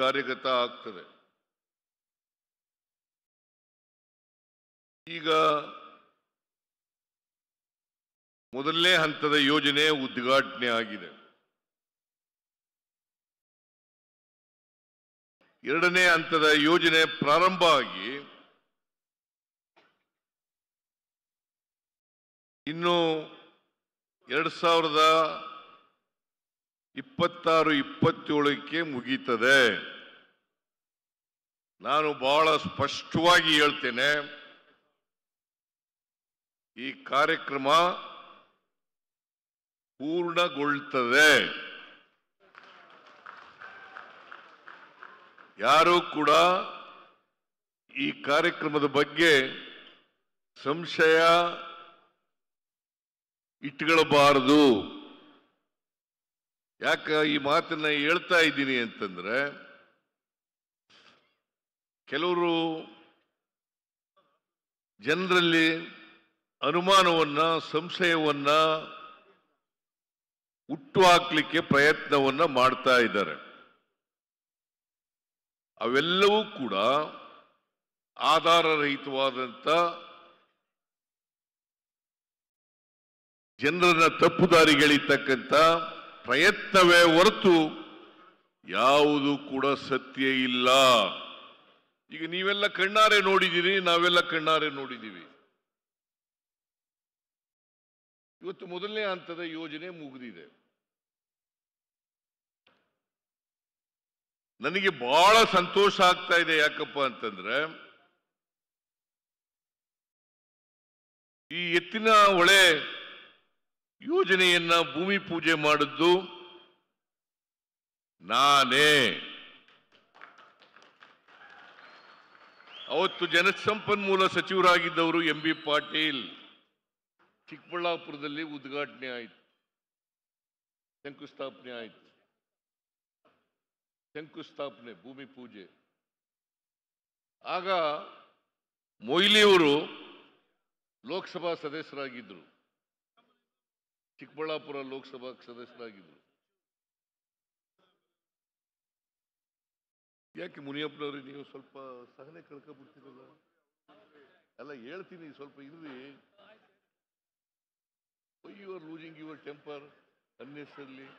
ಕಾರ್ಯಗತ ಆಗ್ತದೆ ಈಗ ಮೊದಲನೇ ಹಂತದ ಯೋಜನೆ ಉದ್ಘಾಟನೆ ಆಗಿದೆ ಎರಡನೇ ಹಂತದ ಯೋಜನೆ ಪ್ರಾರಂಭ ಆಗಿ ಇನ್ನು ಎರಡ್ ಸಾವಿರದ ಇಪ್ಪತ್ತಾರು ಇಪ್ಪತ್ತೇಳಕ್ಕೆ ಮುಗೀತದೆ ನಾನು ಬಹಳ ಸ್ಪಷ್ಟವಾಗಿ ಹೇಳ್ತೇನೆ ಈ ಕಾರ್ಯಕ್ರಮ ಪೂರ್ಣಗೊಳ್ತದೆ ಯಾರು ಕೂಡ ಈ ಕಾರ್ಯಕ್ರಮದ ಬಗ್ಗೆ ಸಂಶಯ ಇಟ್ಕೊಳ್ಬಾರದು ಯಾಕೆ ಈ ಮಾತನ್ನ ಹೇಳ್ತಾ ಇದ್ದೀನಿ ಅಂತಂದ್ರೆ ಕೆಲವರು ಜನರಲ್ಲಿ ಅನುಮಾನವನ್ನ ಸಂಶಯವನ್ನ ಹುಟ್ಟು ಹಾಕ್ಲಿಕ್ಕೆ ಪ್ರಯತ್ನವನ್ನ ಮಾಡ್ತಾ ಇದ್ದಾರೆ ಅವೆಲ್ಲವೂ ಕೂಡ ಆಧಾರರಹಿತವಾದಂಥ ಜನರನ್ನ ತಪ್ಪು ದಾರಿಗಳಿರ್ತಕ್ಕಂಥ ಪ್ರಯತ್ನವೇ ಹೊರತು ಯಾವುದು ಕೂಡ ಸತ್ಯ ಇಲ್ಲ ಈಗ ನೀವೆಲ್ಲ ಕಣ್ಣಾರೆ ನೋಡಿದ್ದೀರಿ ನಾವೆಲ್ಲ ಕಣ್ಣಾರೆ ನೋಡಿದ್ದೀವಿ ಇವತ್ತು ಮೊದಲನೇ ಹಂತದ ಯೋಜನೆ ಮುಗಿದಿದೆ ನನಗೆ ಬಹಳ ಸಂತೋಷ ಆಗ್ತಾ ಇದೆ ಯಾಕಪ್ಪ ಅಂತಂದ್ರೆ ಈ ಎತ್ತಿನ ಹೊಳೆ ಯೋಜನೆಯನ್ನ ಭೂಮಿ ಪೂಜೆ ಮಾಡಿದ್ದು ನಾನೇ ಅವತ್ತು ಜನಸಂಪನ್ಮೂಲ ಸಚಿವರಾಗಿದ್ದವರು ಎಂ ಬಿ ಪಾಟೀಲ್ ಚಿಕ್ಕಬಳ್ಳಾಪುರದಲ್ಲಿ ಉದ್ಘಾಟನೆ ಆಯಿತು ಶಂಕುಸ್ಥಾಪನೆ ಆಯಿತು ಶಂಕುಸ್ಥಾಪನೆ ಭೂಮಿ ಪೂಜೆ ಆಗ ಮೊಯ್ಲಿಯವರು ಲೋಕಸಭಾ ಸದಸ್ಯರಾಗಿದ್ದರು ಚಿಕ್ಕಬಳ್ಳಾಪುರ ಲೋಕಸಭಾ ಸದಸ್ಯರಾಗಿದ್ದರು ಯಾಕೆ ಮುನಿಯಪ್ಪನವ್ರಿ ನೀವು ಸ್ವಲ್ಪ ಸಹನೆ ಕಳ್ಕೊಬಿಡ್ತೀರಲ್ಲ ಎಲ್ಲ ಹೇಳ್ತೀನಿ ಸ್ವಲ್ಪ ಇರ್ರಿ you are losing your temper unnecessarily